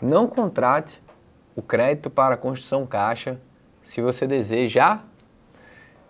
Não contrate o crédito para construção caixa se você desejar.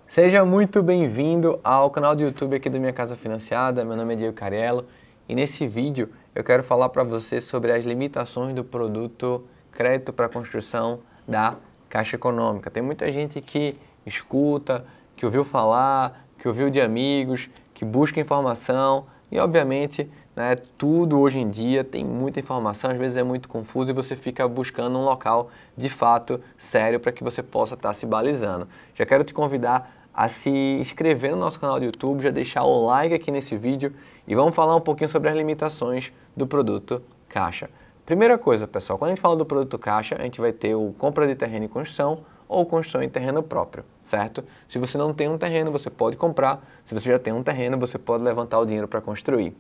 Seja muito bem-vindo ao canal do YouTube aqui do Minha Casa Financiada. Meu nome é Diego Carello e nesse vídeo eu quero falar para você sobre as limitações do produto crédito para construção da Caixa Econômica. Tem muita gente que escuta, que ouviu falar, que ouviu de amigos, que busca informação, e obviamente, né, tudo hoje em dia tem muita informação, às vezes é muito confuso e você fica buscando um local de fato sério para que você possa estar tá se balizando. Já quero te convidar a se inscrever no nosso canal do YouTube, já deixar o like aqui nesse vídeo e vamos falar um pouquinho sobre as limitações do produto caixa. Primeira coisa, pessoal, quando a gente fala do produto caixa, a gente vai ter o compra de terreno e construção, ou construir em terreno próprio, certo? Se você não tem um terreno, você pode comprar. Se você já tem um terreno, você pode levantar o dinheiro para construir.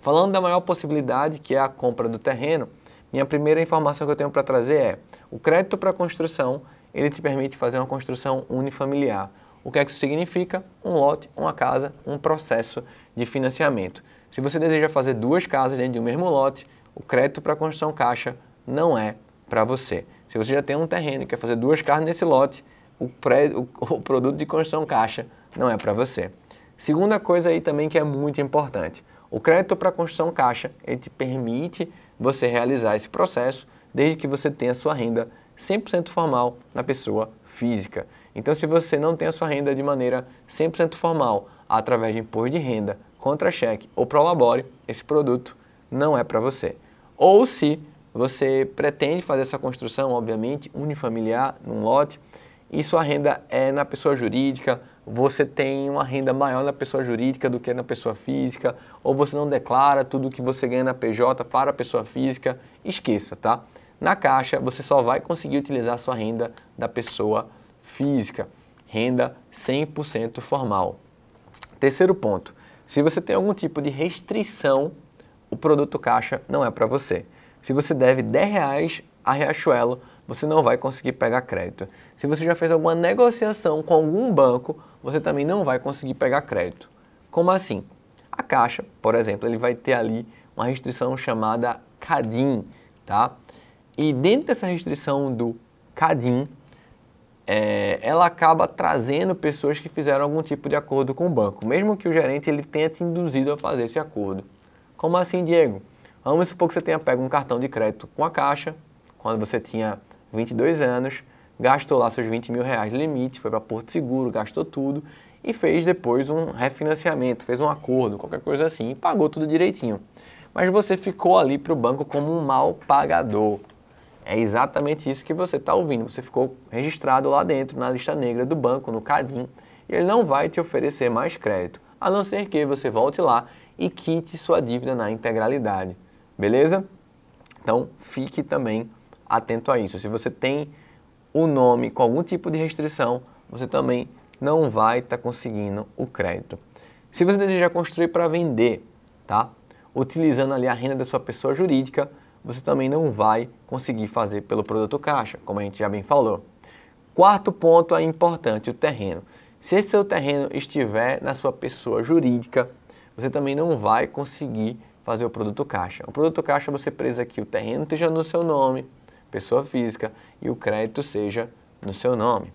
Falando da maior possibilidade, que é a compra do terreno, minha primeira informação que eu tenho para trazer é: o crédito para construção, ele te permite fazer uma construção unifamiliar. O que é que isso significa? Um lote, uma casa, um processo de financiamento. Se você deseja fazer duas casas dentro de um mesmo lote, o crédito para construção caixa não é para você. Se você já tem um terreno e quer fazer duas casas nesse lote, o, pré, o, o produto de construção caixa não é para você. Segunda coisa aí também que é muito importante, o crédito para construção caixa, ele te permite você realizar esse processo desde que você tenha sua renda 100% formal na pessoa física. Então, se você não tem a sua renda de maneira 100% formal, através de imposto de renda, contra-cheque ou prolabore, esse produto não é para você. Ou se você pretende fazer essa construção, obviamente, unifamiliar, num lote, e sua renda é na pessoa jurídica, você tem uma renda maior na pessoa jurídica do que na pessoa física, ou você não declara tudo que você ganha na PJ para a pessoa física, esqueça, tá? Na Caixa, você só vai conseguir utilizar a sua renda da pessoa física, renda 100% formal. Terceiro ponto, se você tem algum tipo de restrição, o produto Caixa não é para você. Se você deve 10 reais a Riachuelo, você não vai conseguir pegar crédito. Se você já fez alguma negociação com algum banco, você também não vai conseguir pegar crédito. Como assim? A Caixa, por exemplo, ele vai ter ali uma restrição chamada CADIM, tá? E dentro dessa restrição do CADIM, é, ela acaba trazendo pessoas que fizeram algum tipo de acordo com o banco, mesmo que o gerente ele tenha te induzido a fazer esse acordo. Como assim, Diego? Ah, vamos supor que você tenha pego um cartão de crédito com a Caixa, quando você tinha 22 anos, gastou lá seus 20 mil reais de limite, foi para Porto Seguro, gastou tudo e fez depois um refinanciamento, fez um acordo, qualquer coisa assim, e pagou tudo direitinho. Mas você ficou ali para o banco como um mal pagador. É exatamente isso que você está ouvindo. Você ficou registrado lá dentro, na lista negra do banco, no Cadim, e ele não vai te oferecer mais crédito, a não ser que você volte lá e quite sua dívida na integralidade. Beleza? Então fique também atento a isso. Se você tem o nome com algum tipo de restrição, você também não vai estar tá conseguindo o crédito. Se você desejar construir para vender, tá? Utilizando ali a renda da sua pessoa jurídica, você também não vai conseguir fazer pelo produto caixa, como a gente já bem falou. Quarto ponto é importante, o terreno. Se esse seu terreno estiver na sua pessoa jurídica, você também não vai conseguir fazer o produto caixa. O produto caixa você precisa que o terreno esteja no seu nome, pessoa física, e o crédito seja no seu nome.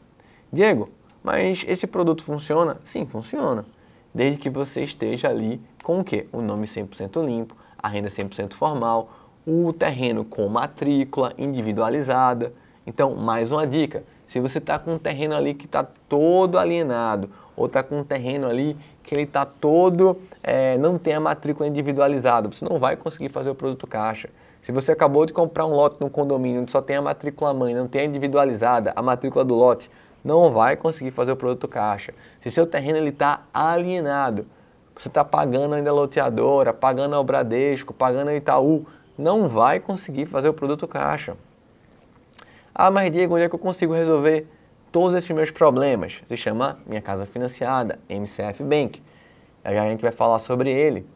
Diego, mas esse produto funciona? Sim, funciona. Desde que você esteja ali com o quê? O nome 100% limpo, a renda 100% formal, o terreno com matrícula individualizada. Então, mais uma dica, se você está com um terreno ali que está todo alienado, ou está com um terreno ali que ele está todo, é, não tem a matrícula individualizada, você não vai conseguir fazer o produto caixa. Se você acabou de comprar um lote no condomínio onde só tem a matrícula mãe, não tem a individualizada, a matrícula do lote, não vai conseguir fazer o produto caixa. Se seu terreno está alienado, você está pagando ainda a loteadora, pagando ao Bradesco, pagando ao Itaú, não vai conseguir fazer o produto caixa. Ah, mas Diego, onde é que eu consigo resolver todos esses meus problemas? Se chama Minha Casa Financiada, MCF Bank. A gente vai falar sobre ele.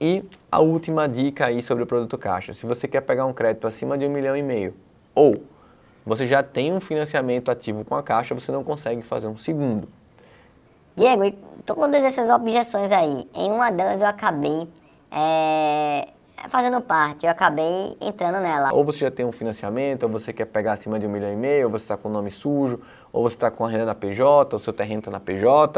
E a última dica aí sobre o produto caixa. Se você quer pegar um crédito acima de um milhão e meio ou você já tem um financiamento ativo com a Caixa, você não consegue fazer um segundo. Diego, todas essas objeções aí, em uma delas eu acabei é, fazendo parte, eu acabei entrando nela. Ou você já tem um financiamento, ou você quer pegar acima de um milhão e meio, ou você está com o nome sujo, ou você está com a renda na PJ, ou seu terreno está na PJ.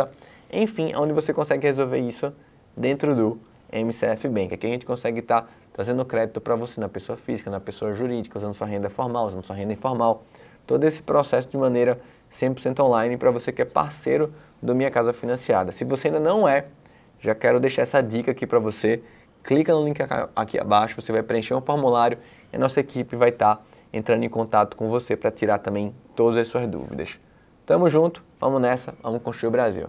Enfim, é onde você consegue resolver isso dentro do MCF Bank. Aqui a gente consegue estar tá trazendo crédito para você na pessoa física, na pessoa jurídica, usando sua renda formal, usando sua renda informal. Todo esse processo de maneira 100% online para você que é parceiro do Minha Casa Financiada. Se você ainda não é, já quero deixar essa dica aqui para você. Clica no link aqui abaixo, você vai preencher um formulário e a nossa equipe vai estar tá entrando em contato com você para tirar também todas as suas dúvidas. Tamo junto, vamos nessa, vamos construir o Brasil.